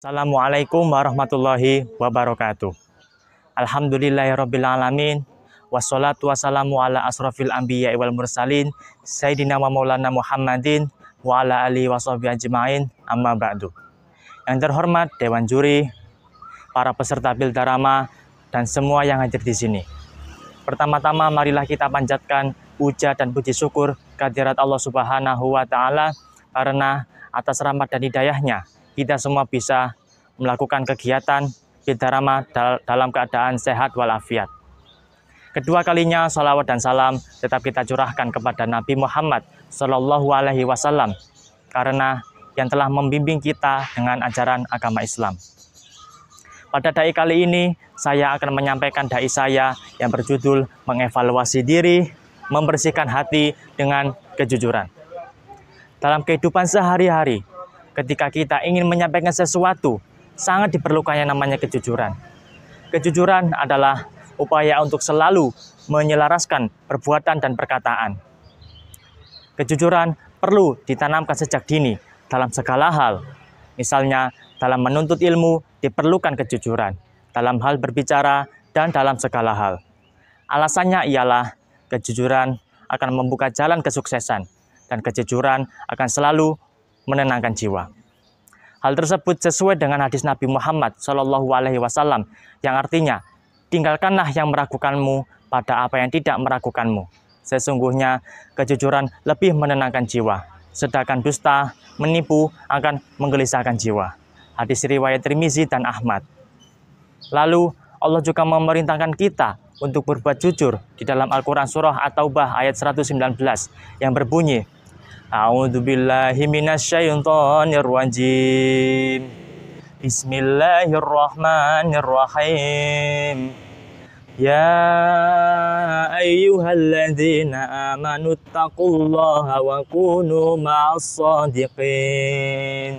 Assalamualaikum warahmatullahi wabarakatuh. Alhamdulillahirrabbilalamin. Wassalatu wassalamu ala asrafil anbiya wal mursalin. Sayyidina wa maulana Muhammadin wa ala alihi wa ajma'in amma ba'du. Yang terhormat Dewan Juri, para peserta Bildarama, dan semua yang hadir di sini. Pertama-tama marilah kita panjatkan puja dan puji syukur kehadirat Allah Subhanahu wa taala karena atas rahmat dan hidayahnya kita semua bisa melakukan kegiatan Bidharma dalam keadaan sehat walafiat. Kedua kalinya salawat dan salam tetap kita curahkan kepada Nabi Muhammad Shallallahu Alaihi Wasallam karena yang telah membimbing kita dengan ajaran agama Islam. Pada dai kali ini saya akan menyampaikan dai saya yang berjudul mengevaluasi diri, membersihkan hati dengan kejujuran. Dalam kehidupan sehari-hari Ketika kita ingin menyampaikan sesuatu, sangat diperlukan namanya kejujuran. Kejujuran adalah upaya untuk selalu menyelaraskan perbuatan dan perkataan. Kejujuran perlu ditanamkan sejak dini dalam segala hal. Misalnya, dalam menuntut ilmu diperlukan kejujuran, dalam hal berbicara dan dalam segala hal. Alasannya ialah kejujuran akan membuka jalan kesuksesan dan kejujuran akan selalu menenangkan jiwa. Hal tersebut sesuai dengan hadis Nabi Muhammad Shallallahu Alaihi Wasallam yang artinya tinggalkanlah yang meragukanmu pada apa yang tidak meragukanmu. Sesungguhnya kejujuran lebih menenangkan jiwa, sedangkan dusta menipu akan menggelisahkan jiwa. Hadis riwayat Trimizi dan Ahmad. Lalu Allah juga memerintahkan kita untuk berbuat jujur di dalam Al-Quran Surah At-Taubah ayat 119 yang berbunyi, rajim. Bismillahirrahmanirrahim Ya ayyuhalladzina amanu taqullaha wa kunu ma'as-sadiqin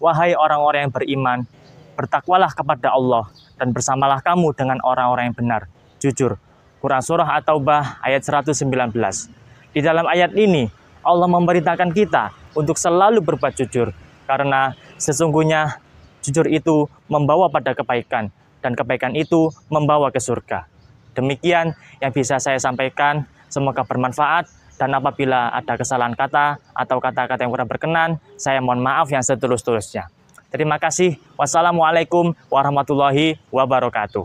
Wahai orang-orang yang beriman, bertakwalah kepada Allah dan bersamalah kamu dengan orang-orang yang benar, jujur. Quran Surah At-Taubah ayat 119. Di dalam ayat ini, Allah memerintahkan kita untuk selalu berbuat jujur karena sesungguhnya jujur itu membawa pada kebaikan dan kebaikan itu membawa ke surga. Demikian yang bisa saya sampaikan, semoga bermanfaat dan apabila ada kesalahan kata atau kata-kata yang kurang berkenan, saya mohon maaf yang setulus-tulusnya. Terima kasih. Wassalamualaikum warahmatullahi wabarakatuh.